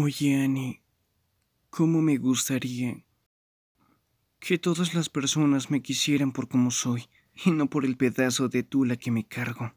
Oye, Annie, ¿cómo me gustaría que todas las personas me quisieran por como soy y no por el pedazo de tula que me cargo?